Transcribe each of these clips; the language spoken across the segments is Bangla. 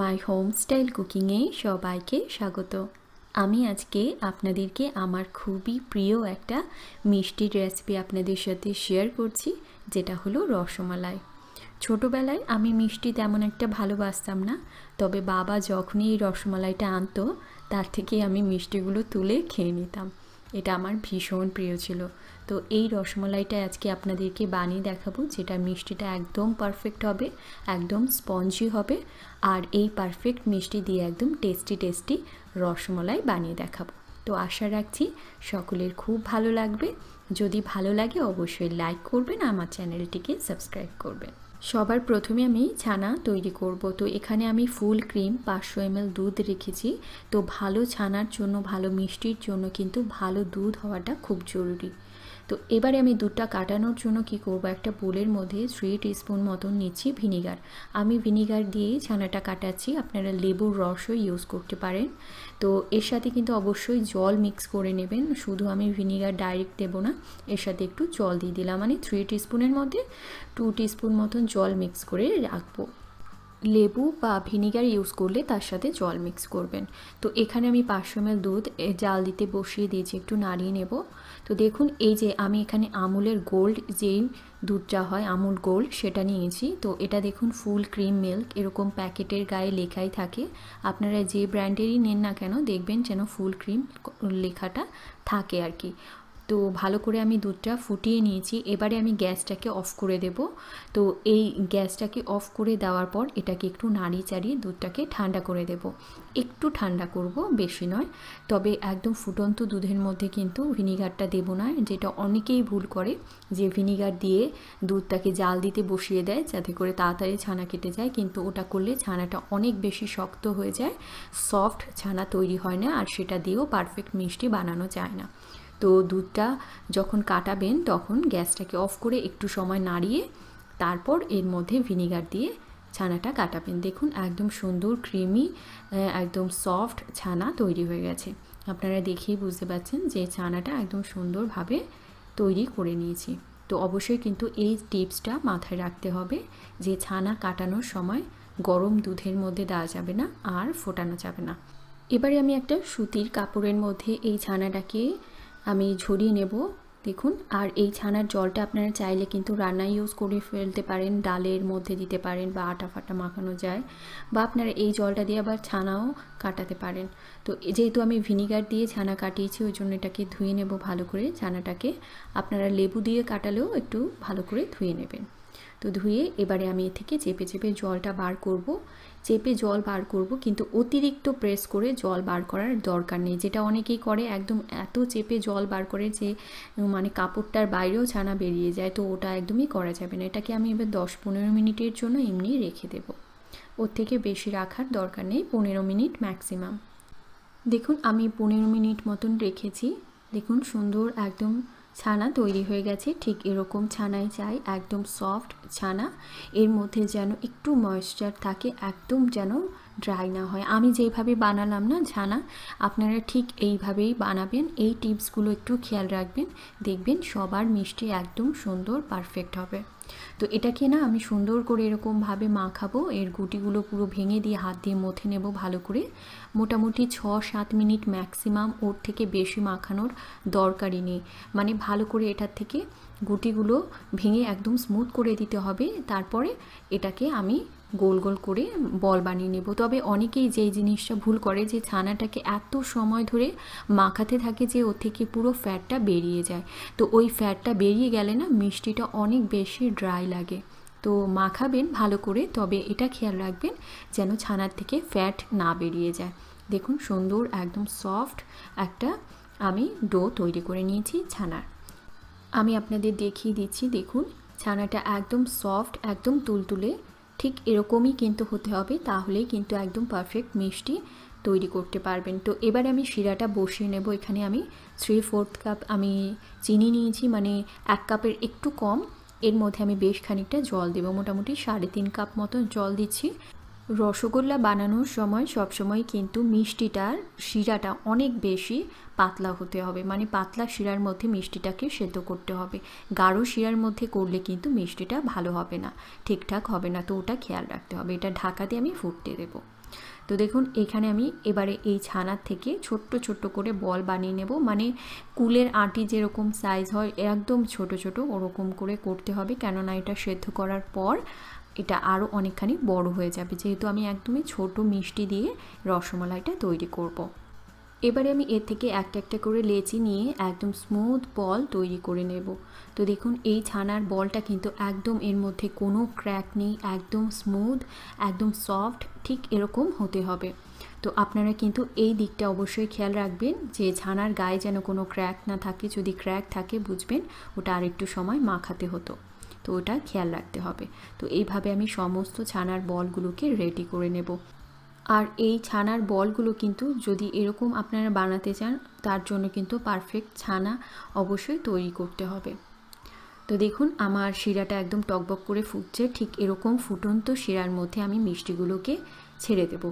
মাই হোম স্টাইল কুকিংয়ে সবাইকে স্বাগত আমি আজকে আপনাদেরকে আমার খুবই প্রিয় একটা মিষ্টির রেসিপি আপনাদের সাথে শেয়ার করছি যেটা হলো রসমালাই ছোটোবেলায় আমি মিষ্টি তেমন একটা ভালোবাসতাম না তবে বাবা যখনই এই রসমালাইটা আনতো তার থেকে আমি মিষ্টিগুলো তুলে খেয়ে নিতাম এটা আমার ভীষণ প্রিয় ছিল তো এই রসমলাইটা আজকে আপনাদেরকে বানিয়ে দেখাবো যেটা মিষ্টিটা একদম পারফেক্ট হবে একদম স্পঞ্জি হবে আর এই পারফেক্ট মিষ্টি দিয়ে একদম টেস্টি টেস্টি রসমলাই বানিয়ে দেখাবো তো আশা রাখছি সকলের খুব ভালো লাগবে যদি ভালো লাগে অবশ্যই লাইক করবেন আমার চ্যানেলটিকে সাবস্ক্রাইব করবেন সবার প্রথমে আমি ছানা তৈরি করব তো এখানে আমি ফুল ক্রিম পাঁচশো এমএল দুধ রেখেছি তো ভালো ছানার জন্য ভালো মিষ্টির জন্য কিন্তু ভালো দুধ হওয়াটা খুব জরুরি তো এবারে আমি দুধটা কাটানোর জন্য কি করব একটা বোলের মধ্যে থ্রি টিস্পুন মতন নিচ্ছি ভিনিগার আমি ভিনিগার দিয়ে ছানাটা কাটাচ্ছি আপনারা লেবুর রসও ইউজ করতে পারেন তো এর সাথে কিন্তু অবশ্যই জল মিক্স করে নেবেন শুধু আমি ভিনিগার ডাইরেক্ট দেবো না এর সাথে একটু জল দিয়ে দিলাম মানে থ্রি টিস্পুনের মধ্যে টু টিস্পুন মতন জল মিক্স করে রাখবো লেবু বা ভিনিগার ইউজ করলে তার সাথে জল মিক্স করবেন তো এখানে আমি পাঁচশো এম দুধ জাল দিতে বসিয়ে দিয়েছি একটু নাড়িয়ে নেব তো দেখুন এই যে আমি এখানে আমুলের গোল্ড যেই দুধটা হয় আমুল গোল্ড সেটা নিয়েছি তো এটা দেখুন ফুল ক্রিম মিল্ক এরকম প্যাকেটের গায়ে লেখাই থাকে আপনারা যে ব্র্যান্ডেরই নেন না কেন দেখবেন যেন ফুল ক্রিম লেখাটা থাকে আর কি তো ভালো করে আমি দুধটা ফুটিয়ে নিয়েছি এবারে আমি গ্যাসটাকে অফ করে দেব তো এই গ্যাসটাকে অফ করে দেওয়ার পর এটাকে একটু নাড়ি চাড়িয়ে দুধটাকে ঠান্ডা করে দেব একটু ঠান্ডা করব বেশি নয় তবে একদম ফুটন্ত দুধের মধ্যে কিন্তু ভিনিগারটা দেব না যেটা অনেকেই ভুল করে যে ভিনিগার দিয়ে দুধটাকে জাল দিতে বসিয়ে দেয় যাতে করে তাড়াতাড়ি ছানা কেটে যায় কিন্তু ওটা করলে ছানাটা অনেক বেশি শক্ত হয়ে যায় সফট ছানা তৈরি হয় না আর সেটা দিয়েও পারফেক্ট মিষ্টি বানানো যায় না তো দুধটা যখন কাটাবেন তখন গ্যাসটাকে অফ করে একটু সময় নাড়িয়ে তারপর এর মধ্যে ভিনিগার দিয়ে ছানাটা কাটাবেন দেখুন একদম সুন্দর ক্রিমি একদম সফট ছানা তৈরি হয়ে গেছে আপনারা দেখেই বুঝতে পারছেন যে ছানাটা একদম সুন্দরভাবে তৈরি করে নিয়েছি তো অবশ্যই কিন্তু এই টিপসটা মাথায় রাখতে হবে যে ছানা কাটানোর সময় গরম দুধের মধ্যে দেওয়া যাবে না আর ফোটানো যাবে না এবারে আমি একটা সুতির কাপড়ের মধ্যে এই ছানাটাকে আমি ঝরিয়ে নেব দেখুন আর এই ছানার জলটা আপনারা চাইলে কিন্তু রান্না ইউজ করে ফেলতে পারেন ডালের মধ্যে দিতে পারেন বা আটা ফাটা মাখানো যায় বা আপনারা এই জলটা দিয়ে আবার ছানাও কাটাতে পারেন তো যেহেতু আমি ভিনিগার দিয়ে ছানা কাটিয়েছি ওই জন্য এটাকে ধুয়ে নেব ভালো করে ছানাটাকে আপনারা লেবু দিয়ে কাটালেও একটু ভালো করে ধুয়ে নেবেন তো ধুয়ে এবারে আমি এ থেকে চেপে চেপে জলটা বার করব চেপে জল বার করব কিন্তু অতিরিক্ত প্রেস করে জল বার করার দরকার নেই যেটা অনেকেই করে একদম এত চেপে জল বার করে যে মানে কাপড়টার বাইরেও ছানা বেরিয়ে যায় তো ওটা একদমই করা যাবে না এটাকে আমি এবার দশ পনেরো মিনিটের জন্য এমনি রেখে দেব ওর থেকে বেশি রাখার দরকার নেই পনেরো মিনিট ম্যাক্সিমাম দেখুন আমি পনেরো মিনিট মতন রেখেছি দেখুন সুন্দর একদম ছানা তৈরি হয়ে গেছে ঠিক এরকম ছানাই চাই একদম সফট ছানা এর মধ্যে যেন একটু ময়েশ্চার থাকে একদম যেন ড্রাই না হয় আমি যেভাবে বানালাম না ছানা আপনারা ঠিক এইভাবেই বানাবেন এই টিপসগুলো একটু খেয়াল রাখবেন দেখবেন সবার মিষ্টি একদম সুন্দর পারফেক্ট হবে তো এটাকে না আমি সুন্দর করে এরকমভাবে মাখাবো এর গুটিগুলো পুরো ভেঙে দিয়ে হাত দিয়ে মথে নেব ভালো করে মোটামুটি ছ সাত মিনিট ম্যাক্সিমাম ওর থেকে বেশি মাখানোর দরকারই নেই মানে ভালো করে এটার থেকে গুটিগুলো ভেঙে একদম স্মুথ করে দিতে হবে তারপরে এটাকে আমি গোল গোল করে বল বানিয়ে নেব তবে অনেকেই যেই জিনিসটা ভুল করে যে ছানাটাকে এত সময় ধরে মাখাতে থাকে যে ওর থেকে পুরো ফ্যাটটা বেরিয়ে যায় তো ওই ফ্যাটটা বেরিয়ে গেলে না মিষ্টিটা অনেক বেশি ড্রাই লাগে তো মাখাবেন ভালো করে তবে এটা খেয়াল রাখবেন যেন ছানার থেকে ফ্যাট না বেরিয়ে যায় দেখুন সুন্দর একদম সফট একটা আমি ডো তৈরি করে নিয়েছি ছানার আমি আপনাদের দেখিয়ে দিচ্ছি দেখুন ছানাটা একদম সফট একদম তুলতুলে ঠিক এরকমই কিন্তু হতে হবে তাহলেই কিন্তু একদম পারফেক্ট মিষ্টি তৈরি করতে পারবেন তো এবারে আমি শিরাটা বসিয়ে নেব এখানে আমি থ্রি ফোর্থ কাপ আমি চিনি নিয়েছি মানে এক কাপের একটু কম এর মধ্যে আমি বেশ খানিকটা জল দেবো মোটামুটি সাড়ে তিন কাপ মতো জল দিচ্ছি রসগোল্লা বানানোর সময় সবসময় কিন্তু মিষ্টিটার শিরাটা অনেক বেশি পাতলা হতে হবে মানে পাতলা শিরার মধ্যে মিষ্টিটাকে সেদ্ধ করতে হবে গাঢ় শিরার মধ্যে করলে কিন্তু মিষ্টিটা ভালো হবে না ঠিকঠাক হবে না তো ওটা খেয়াল রাখতে হবে এটা ঢাকাতে আমি ফুটতে দেবো তো দেখুন এখানে আমি এবারে এই ছানার থেকে ছোট্ট ছোট্ট করে বল বানিয়ে নেব মানে কুলের আটি যেরকম সাইজ হয় একদম ছোট ছোট ওরকম করে করতে হবে কেননা এটা সেদ্ধ করার পর এটা আরও অনেকখানি বড় হয়ে যাবে যেহেতু আমি একদমই ছোট মিষ্টি দিয়ে রসমলাইটা তৈরি করব। এবারে আমি এর থেকে একটা একটা করে লেচি নিয়ে একদম স্মুথ বল তৈরি করে নেব তো দেখুন এই ছানার বলটা কিন্তু একদম এর মধ্যে কোনো ক্র্যাক নেই একদম স্মুথ একদম সফট ঠিক এরকম হতে হবে তো আপনারা কিন্তু এই দিকটা অবশ্যই খেয়াল রাখবেন যে ছানার গায়ে যেন কোনো ক্র্যাক না থাকে যদি ক্র্যাক থাকে বুঝবেন ওটা আরেকটু সময় মাখাতে হতো তো ওটা খেয়াল রাখতে হবে তো এইভাবে আমি সমস্ত ছানার বলগুলোকে রেডি করে নেব আর এই ছানার বলগুলো কিন্তু যদি এরকম আপনারা বানাতে চান তার জন্য কিন্তু পারফেক্ট ছানা অবশ্যই তৈরি করতে হবে তো দেখুন আমার শিরাটা একদম টকবক করে ফুটছে ঠিক এরকম ফুটন্ত শিরার মধ্যে আমি মিষ্টিগুলোকে ছেড়ে দেব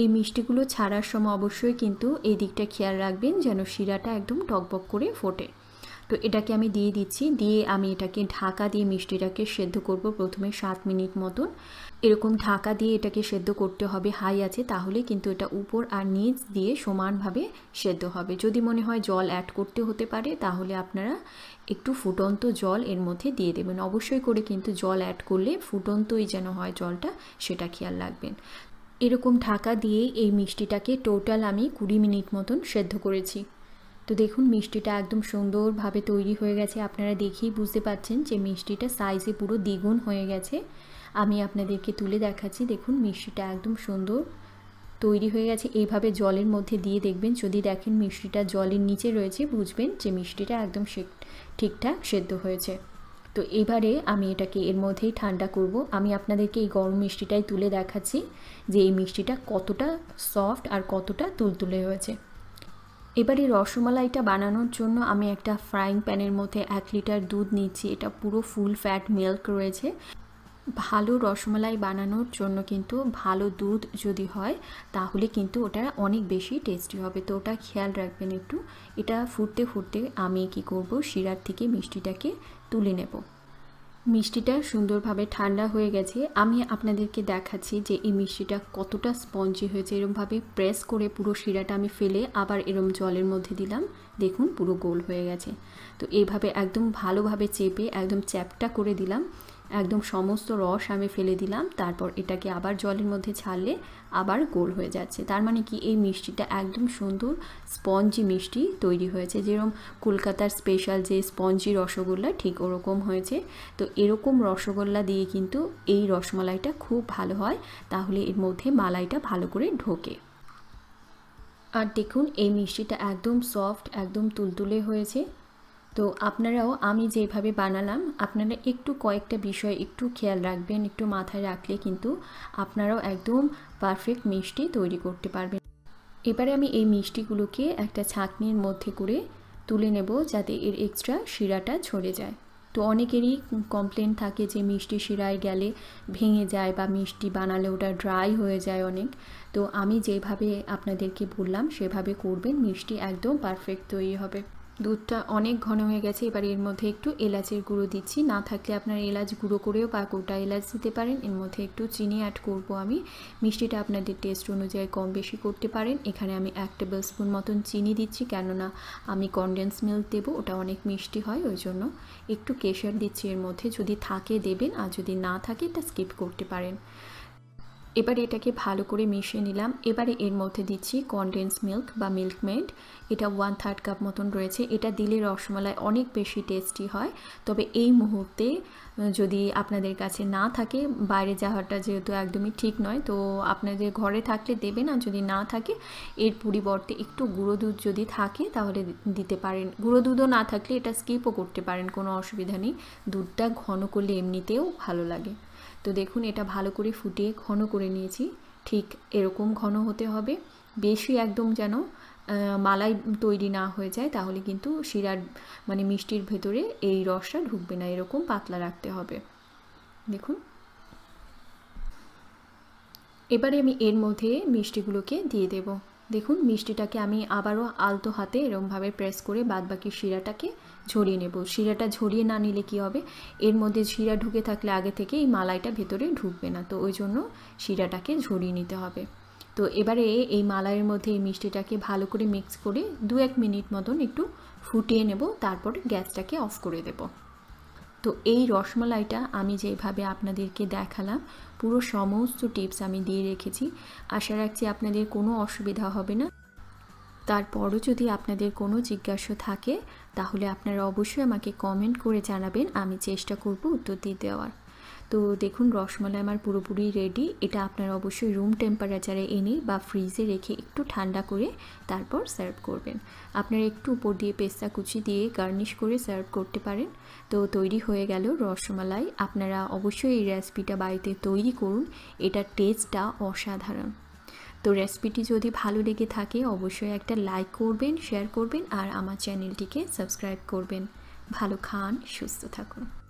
এই মিষ্টিগুলো ছাড়ার সময় অবশ্যই কিন্তু এই দিকটা খেয়াল রাখবেন যেন শিরাটা একদম টকবক করে ফোটে তো এটাকে আমি দিয়ে দিচ্ছি দিয়ে আমি এটাকে ঢাকা দিয়ে মিষ্টিটাকে সেদ্ধ করব প্রথমে সাত মিনিট মতন এরকম ঢাকা দিয়ে এটাকে সেদ্ধ করতে হবে হাই আছে তাহলে কিন্তু এটা উপর আর নিচ দিয়ে সমানভাবে সেদ্ধ হবে যদি মনে হয় জল অ্যাড করতে হতে পারে তাহলে আপনারা একটু ফুটন্ত জল এর মধ্যে দিয়ে দেবেন অবশ্যই করে কিন্তু জল অ্যাড করলে ফুটন্তই যেন হয় জলটা সেটা খেয়াল রাখবেন এরকম ঢাকা দিয়ে এই মিষ্টিটাকে টোটাল আমি কুড়ি মিনিট মতন সেদ্ধ করেছি তো দেখুন মিষ্টিটা একদম সুন্দরভাবে তৈরি হয়ে গেছে আপনারা দেখেই বুঝতে পারছেন যে মিষ্টিটা সাইজে পুরো দ্বিগুণ হয়ে গেছে আমি আপনাদেরকে তুলে দেখাচ্ছি দেখুন মিষ্টিটা একদম সুন্দর তৈরি হয়ে গেছে এইভাবে জলের মধ্যে দিয়ে দেখবেন যদি দেখেন মিষ্টিটা জলের নিচে রয়েছে বুঝবেন যে মিষ্টিটা একদম ঠিকঠাক সেদ্ধ হয়েছে তো এবারে আমি এটাকে এর মধ্যেই ঠান্ডা করব আমি আপনাদেরকে এই গরম মিষ্টিটাই তুলে দেখাচ্ছি যে এই মিষ্টিটা কতটা সফট আর কতটা তুলতুলে হয়েছে এবারে রসমালাইটা বানানোর জন্য আমি একটা ফ্রাইং প্যানের মধ্যে এক লিটার দুধ নিচ্ছি এটা পুরো ফুল ফ্যাট মিল্ক রয়েছে ভালো রসমালাই বানানোর জন্য কিন্তু ভালো দুধ যদি হয় তাহলে কিন্তু ওটা অনেক বেশি টেস্টি হবে তো ওটা খেয়াল রাখবেন একটু এটা ফুটতে ফুটতে আমি কি করব শিরার থেকে মিষ্টিটাকে তুলে নেবো মিষ্টিটা সুন্দরভাবে ঠান্ডা হয়ে গেছে আমি আপনাদেরকে দেখাচ্ছি যে এই মিষ্টিটা কতটা স্পঞ্জি হয়েছে এরমভাবে প্রেস করে পুরো শিরাটা আমি ফেলে আবার এরম জলের মধ্যে দিলাম দেখুন পুরো গোল হয়ে গেছে তো এইভাবে একদম ভালোভাবে চেপে একদম চ্যাপটা করে দিলাম একদম সমস্ত রস আমি ফেলে দিলাম তারপর এটাকে আবার জলের মধ্যে ছাড়লে আবার গোল হয়ে যাচ্ছে তার মানে কি এই মিষ্টিটা একদম সুন্দর স্পঞ্জি মিষ্টি তৈরি হয়েছে যেরকম কলকাতার স্পেশাল যে স্পঞ্জি রসগোল্লা ঠিক ওরকম হয়েছে তো এরকম রসগোল্লা দিয়ে কিন্তু এই রসমালাইটা খুব ভালো হয় তাহলে এর মধ্যে মালাইটা ভালো করে ঢোকে আর দেখুন এই মিষ্টিটা একদম সফট একদম তুলতুলে হয়েছে তো আপনারাও আমি যেভাবে বানালাম আপনারা একটু কয়েকটা বিষয় একটু খেয়াল রাখবেন একটু মাথায় রাখলে কিন্তু আপনারাও একদম পারফেক্ট মিষ্টি তৈরি করতে পারবেন এবারে আমি এই মিষ্টিগুলোকে একটা ছাঁকনির মধ্যে করে তুলে নেব যাতে এর এক্সট্রা শিরাটা ছড়ে যায় তো অনেকেরই কমপ্লেন থাকে যে মিষ্টি শিরায় গেলে ভেঙে যায় বা মিষ্টি বানালে ওটা ড্রাই হয়ে যায় অনেক তো আমি যেভাবে আপনাদেরকে বললাম সেভাবে করবেন মিষ্টি একদম পারফেক্ট তৈরি হবে দুধটা অনেক ঘন হয়ে গেছে এবার এর মধ্যে একটু এলাচের গুঁড়ো দিচ্ছি না থাকলে আপনার এলাচ গুঁড়ো করেও বা গোটা এলাচ দিতে পারেন এর মধ্যে একটু চিনি অ্যাড করব আমি মিষ্টিটা আপনাদের টেস্ট অনুযায়ী কম বেশি করতে পারেন এখানে আমি এক টেবিল স্পুন মতন চিনি দিচ্ছি কেননা আমি কনডেন্স মিল্ক দেবো ওটা অনেক মিষ্টি হয় ওই জন্য একটু কেশর দিচ্ছি এর মধ্যে যদি থাকে দেবেন আর যদি না থাকে এটা স্কিপ করতে পারেন এবার এটাকে ভালো করে মিশিয়ে নিলাম এবারে এর মধ্যে দিচ্ছি কনডেন্স মিল্ক বা মিল্ক মেড এটা ওয়ান থার্ড কাপ মতন রয়েছে এটা দিলে রসমালাই অনেক বেশি টেস্টি হয় তবে এই মুহূর্তে যদি আপনাদের কাছে না থাকে বাইরে যাওয়াটা যেহেতু একদমই ঠিক নয় তো আপনাদের ঘরে থাকলে দেবেন আর যদি না থাকে এর পরিবর্তে একটু গুঁড়ো দুধ যদি থাকে তাহলে দিতে পারেন গুঁড়ো দুধও না থাকলে এটা স্কিপও করতে পারেন কোনো অসুবিধা নেই দুধটা ঘন করলে এমনিতেও ভালো লাগে তো দেখুন এটা ভালো করে ফুটিয়ে ঘন করে নিয়েছি ঠিক এরকম ঘন হতে হবে বেশি একদম যেন মালাই তৈরি না হয়ে যায় তাহলে কিন্তু শিরার মানে মিষ্টির ভেতরে এই রসটা ঢুকবে না এরকম পাতলা রাখতে হবে দেখুন এবারে আমি এর মধ্যে মিষ্টিগুলোকে দিয়ে দেবো দেখুন মিষ্টিটাকে আমি আবারও আলতো হাতে এরমভাবে প্রেস করে বাদবাকি শিরাটাকে ঝরিয়ে নেব শিরাটা ঝরিয়ে না নিলে কি হবে এর মধ্যে শিরা ঢুকে থাকলে আগে থেকে এই মালাইটা ভেতরে ঢুকবে না তো ওই জন্য শিরাটাকে ঝরিয়ে নিতে হবে তো এবারে এই মালাইয়ের মধ্যে এই মিষ্টিটাকে ভালো করে মিক্স করে দু এক মিনিট মতন একটু ফুটিয়ে নেব তারপর গ্যাসটাকে অফ করে দেব তো এই রসমালাইটা আমি যেভাবে আপনাদেরকে দেখালাম পুরো সমস্ত টিপস আমি দিয়ে রেখেছি আশা রাখছি আপনাদের কোনো অসুবিধা হবে না তারপরও যদি আপনাদের কোনো জিজ্ঞাসা থাকে তাহলে আপনারা অবশ্যই আমাকে কমেন্ট করে জানাবেন আমি চেষ্টা করব উত্তর দিয়ে দেওয়ার তো দেখুন রসমালাই আমার পুরোপুরি রেডি এটা আপনারা অবশ্যই রুম টেম্পারেচারে এনে বা ফ্রিজে রেখে একটু ঠান্ডা করে তারপর সার্ভ করবেন আপনারা একটু উপর দিয়ে পেস্তা কুচি দিয়ে গার্নিশ করে সার্ভ করতে পারেন তো তৈরি হয়ে গেল রসমালাই আপনারা অবশ্যই এই রেসিপিটা বাড়িতে তৈরি করুন এটার টেস্টটা অসাধারণ তো রেসিপিটি যদি ভালো লেগে থাকে অবশ্যই একটা লাইক করবেন শেয়ার করবেন আর আমার চ্যানেলটিকে সাবস্ক্রাইব করবেন ভালো খান সুস্থ থাকুন